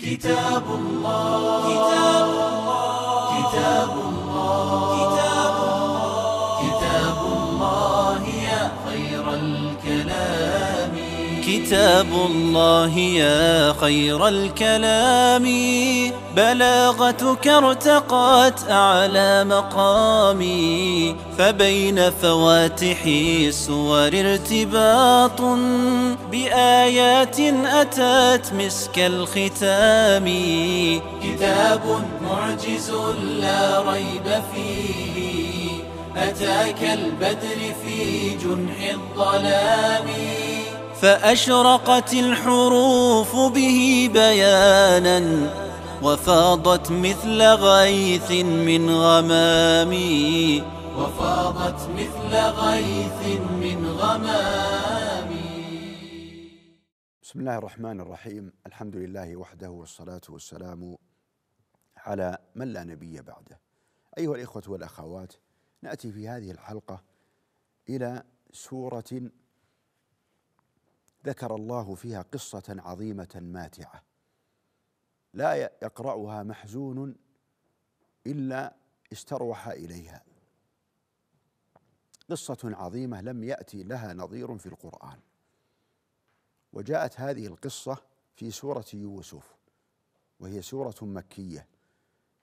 كتاب الله كتاب الله كتاب الله كتاب الله يا خير الكلام بلاغتك ارتقت أعلى مقامي فبين فواتح سور ارتباط بآيات أتت مسك الختام كتاب معجز لا ريب فيه أتاك البدر في جنح الظلام فأشرقت الحروف به بيانا وفاضت مثل غيث من غمام وفاضت مثل غيث من غمام بسم الله الرحمن الرحيم الحمد لله وحده والصلاة والسلام على من لا نبي بعده أيها الإخوة والأخوات نأتي في هذه الحلقة إلى سورة ذكر الله فيها قصة عظيمة ماتعة لا يقرأها محزون إلا استروح إليها قصة عظيمة لم يأتي لها نظير في القرآن وجاءت هذه القصة في سورة يوسف وهي سورة مكية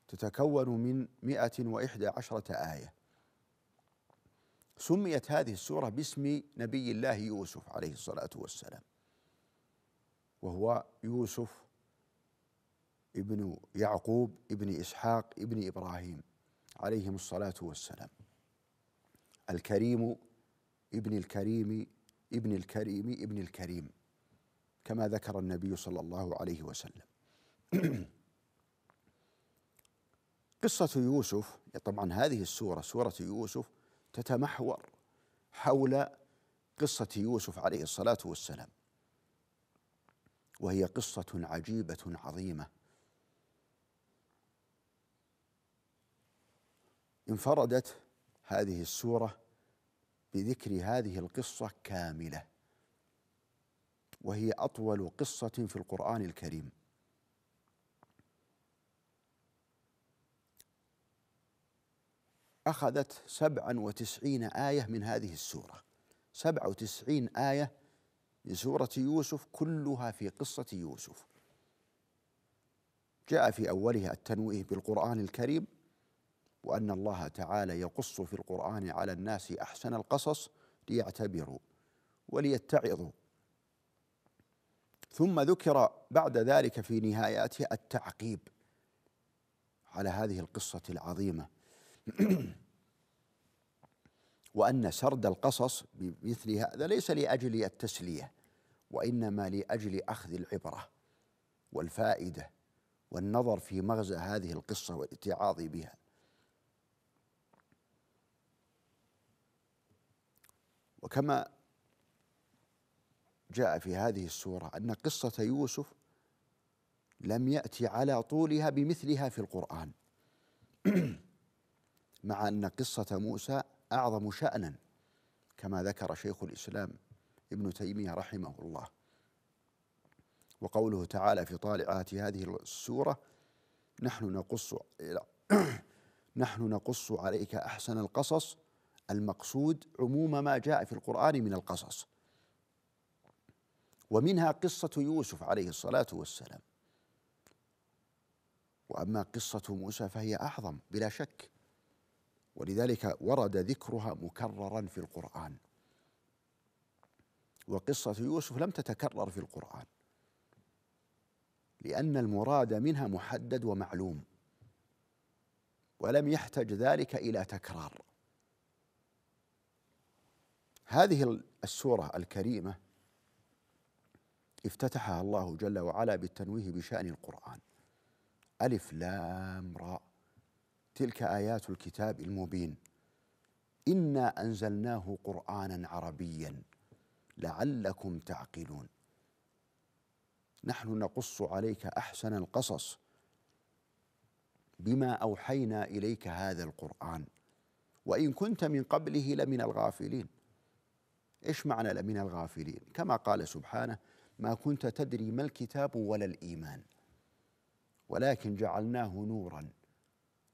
تتكون من مئة وإحدى عشرة آية سميت هذه السورة باسم نبي الله يوسف عليه الصلاة والسلام وهو يوسف ابن يعقوب ابن إسحاق ابن إبراهيم عليهم الصلاة والسلام الكريم ابن الكريم ابن الكريم ابن الكريم كما ذكر النبي صلى الله عليه وسلم قصة يوسف طبعا هذه السورة سورة يوسف تتمحور حول قصة يوسف عليه الصلاة والسلام وهي قصة عجيبة عظيمة انفردت هذه السورة بذكر هذه القصة كاملة وهي أطول قصة في القرآن الكريم أخذت سبعا وتسعين آية من هذه السورة سبعة وتسعين آية من سورة يوسف كلها في قصة يوسف جاء في أولها التنويه بالقرآن الكريم وأن الله تعالى يقص في القرآن على الناس أحسن القصص ليعتبروا وليتعظوا ثم ذكر بعد ذلك في نهاياته التعقيب على هذه القصة العظيمة وأن سرد القصص بمثل هذا ليس لأجل التسلية وإنما لأجل أخذ العبرة والفائدة والنظر في مغزى هذه القصة والاتعاظ بها وكما جاء في هذه السورة أن قصة يوسف لم يأتي على طولها بمثلها في القرآن مع أن قصة موسى أعظم شأنا كما ذكر شيخ الإسلام ابن تيمية رحمه الله وقوله تعالى في طالعات هذه السورة نحن نقص نحن نقص عليك أحسن القصص المقصود عموم ما جاء في القرآن من القصص ومنها قصة يوسف عليه الصلاة والسلام وأما قصة موسى فهي أعظم بلا شك ولذلك ورد ذكرها مكررا في القرآن وقصة يوسف لم تتكرر في القرآن لأن المراد منها محدد ومعلوم ولم يحتج ذلك إلى تكرار هذه السورة الكريمة افتتحها الله جل وعلا بالتنويه بشأن القرآن ألف لام راء تلك ايات الكتاب المبين انا انزلناه قرانا عربيا لعلكم تعقلون نحن نقص عليك احسن القصص بما اوحينا اليك هذا القران وان كنت من قبله لمن الغافلين ايش معنى لمن الغافلين كما قال سبحانه ما كنت تدري ما الكتاب ولا الايمان ولكن جعلناه نورا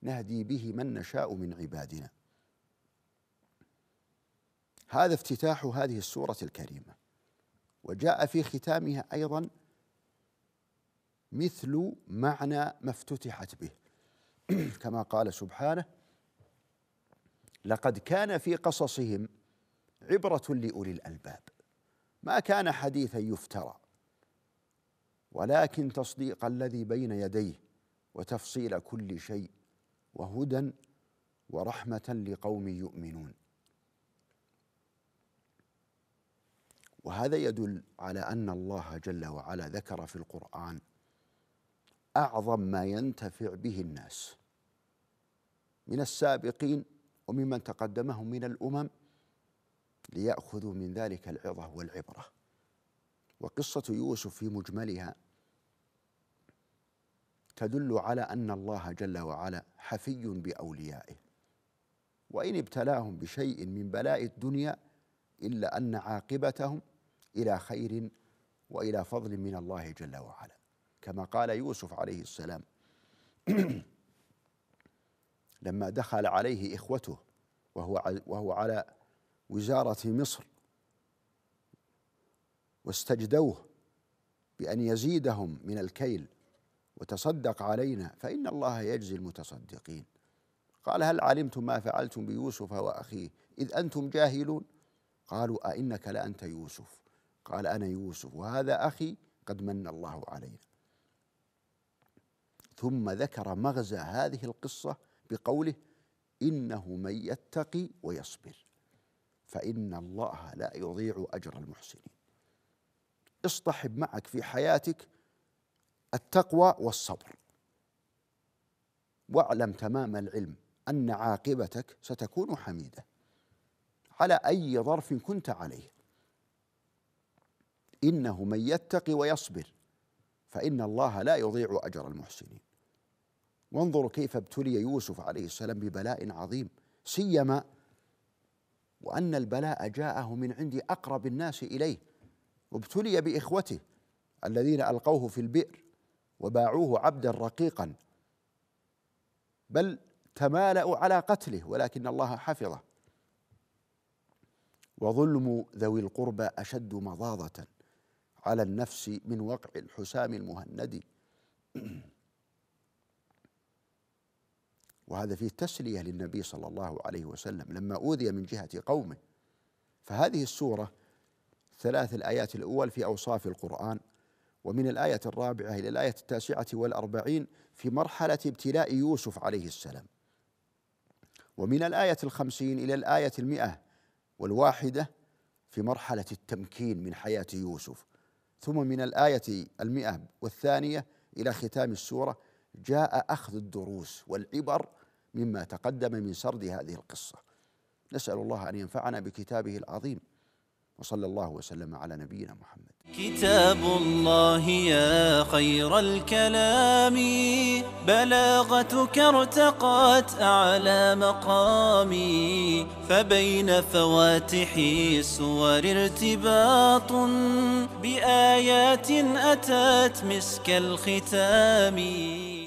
نهدي به من نشاء من عبادنا هذا افتتاح هذه السوره الكريمه وجاء في ختامها ايضا مثل معنى ما افتتحت به كما قال سبحانه لقد كان في قصصهم عبره لاولي الالباب ما كان حديثا يفترى ولكن تصديق الذي بين يديه وتفصيل كل شيء وهدى ورحمه لقوم يؤمنون وهذا يدل على ان الله جل وعلا ذكر في القران اعظم ما ينتفع به الناس من السابقين وممن تقدمهم من الامم لياخذوا من ذلك العظه والعبره وقصه يوسف في مجملها تدل على ان الله جل وعلا حفي باوليائه وان ابتلاهم بشيء من بلاء الدنيا الا ان عاقبتهم الى خير والى فضل من الله جل وعلا كما قال يوسف عليه السلام لما دخل عليه اخوته وهو وهو على وزاره مصر واستجدوه بان يزيدهم من الكيل وتصدق علينا فإن الله يجزي المتصدقين قال هل علمتم ما فعلتم بيوسف وأخيه إذ أنتم جاهلون قالوا أئنك لأنت يوسف قال أنا يوسف وهذا أخي قد من الله علينا ثم ذكر مغزى هذه القصة بقوله إنه من يتقي ويصبر فإن الله لا يضيع أجر المحسنين اصطحب معك في حياتك التقوى والصبر واعلم تمام العلم أن عاقبتك ستكون حميدة على أي ظرف كنت عليه إنه من يتقي ويصبر فإن الله لا يضيع أجر المحسنين وانظروا كيف ابتلي يوسف عليه السلام ببلاء عظيم سيما وأن البلاء جاءه من عند أقرب الناس إليه وابتلي بإخوته الذين ألقوه في البئر وباعوه عبدا رقيقا بل تمالأوا على قتله ولكن الله حفظه وظلم ذوي القربى أشد مضاضة على النفس من وقع الحسام المهند وهذا فيه تسلية للنبي صلى الله عليه وسلم لما أوذي من جهة قومه فهذه السورة ثلاث الآيات الأول في أوصاف القرآن ومن الآية الرابعة إلى الآية التاسعة والأربعين في مرحلة ابتلاء يوسف عليه السلام ومن الآية الخمسين إلى الآية المئة والواحدة في مرحلة التمكين من حياة يوسف ثم من الآية المئة والثانية إلى ختام السورة جاء أخذ الدروس والعبر مما تقدم من سرد هذه القصة نسأل الله أن ينفعنا بكتابه العظيم وصلى الله وسلم على نبينا محمد كتاب الله يا خير الكلام بلاغتك ارتقت أعلى مقامي فبين فواتح السور ارتباط بآيات أتت مسك الختام